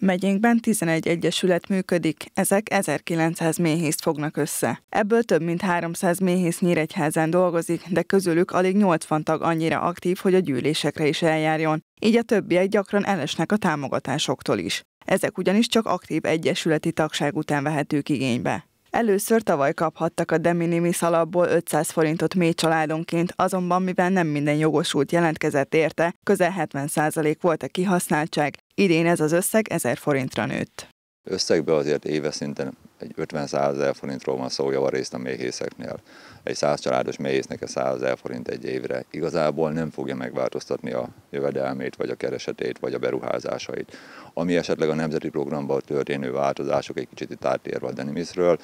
Megyénkben 11 egyesület működik, ezek 1900 méhészt fognak össze. Ebből több mint 300 méhész Nyíregyházán dolgozik, de közülük alig 80 tag annyira aktív, hogy a gyűlésekre is eljárjon, így a többiek gyakran elesnek a támogatásoktól is. Ezek ugyanis csak aktív egyesületi tagság után vehetők igénybe. Először tavaly kaphattak a de minimis alapból 500 forintot mély családonként, azonban mivel nem minden jogosult jelentkezett érte, közel 70% volt a kihasználtság, Idén ez az összeg 1000 forintra nőtt. Összegben azért éves szinten egy 50-100 ezer forintról van szó javarészt a méhészeknél. Egy 100 családos méhésznek a 100 ezer forint egy évre igazából nem fogja megváltoztatni a jövedelmét, vagy a keresetét, vagy a beruházásait. Ami esetleg a nemzeti programban történő változások, egy kicsit itt átérve a Denimisről,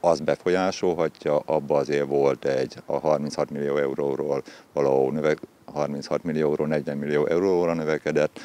az befolyásolhatja, abba azért volt egy a 36 millió euróról való növek, 36 millióról 40 millió euróra növekedett,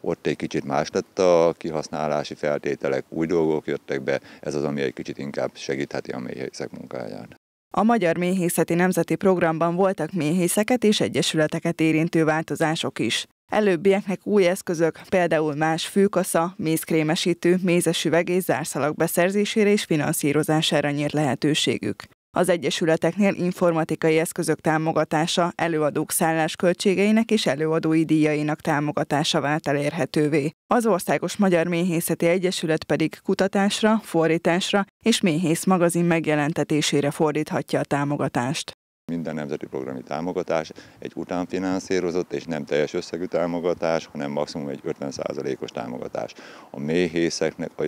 ott egy kicsit más lett a kihasználási feltételek, új dolgok jöttek be, ez az, ami egy kicsit inkább segítheti a méhészek munkáját. A Magyar Méhészeti Nemzeti Programban voltak méhészeket és egyesületeket érintő változások is. Előbbieknek új eszközök, például más fűkasza, mézkrémesítő, mézesüveg és zárszalag beszerzésére és finanszírozására nyílt lehetőségük az egyesületeknél informatikai eszközök támogatása, előadók szállás költségeinek és előadói díjainak támogatása vált elérhetővé. Az Országos Magyar Méhészeti Egyesület pedig kutatásra, fordításra és méhész magazin megjelentetésére fordíthatja a támogatást. Minden nemzeti programi támogatás egy utánfinanszírozott és nem teljes összegű támogatás, hanem maximum egy 50%-os támogatás. A méhészeknek a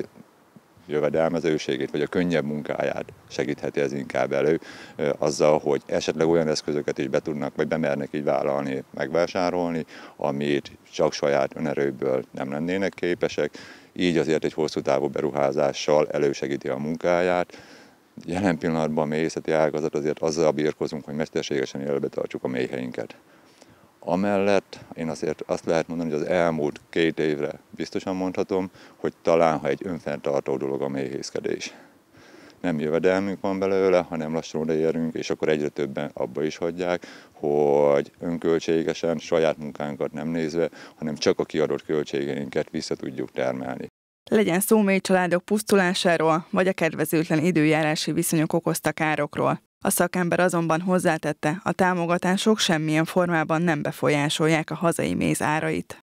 jövedelmezőségét, vagy a könnyebb munkáját segítheti ez inkább elő, azzal, hogy esetleg olyan eszközöket is be tudnak, vagy bemernek így vállalni, megvásárolni, amit csak saját önerőből nem lennének képesek, így azért egy hosszú távú beruházással elősegíti a munkáját, jelen pillanatban a méhészeti ágazat azért azzal birkozunk, hogy mesterségesen élbe tartsuk a méheinket. Amellett én azért azt lehet mondani, hogy az elmúlt két évre biztosan mondhatom, hogy talán ha egy önfenntartó dolog a méhészkedés. Nem jövedelmünk van belőle, hanem lassan odaérünk, és akkor egyre többen abba is hagyják, hogy önköltségesen, saját munkánkat nem nézve, hanem csak a kiadott költségeinket vissza tudjuk termelni. Legyen szó mély családok pusztulásáról, vagy a kedvezőtlen időjárási viszonyok okozta károkról. A szakember azonban hozzátette, a támogatások semmilyen formában nem befolyásolják a hazai méz árait.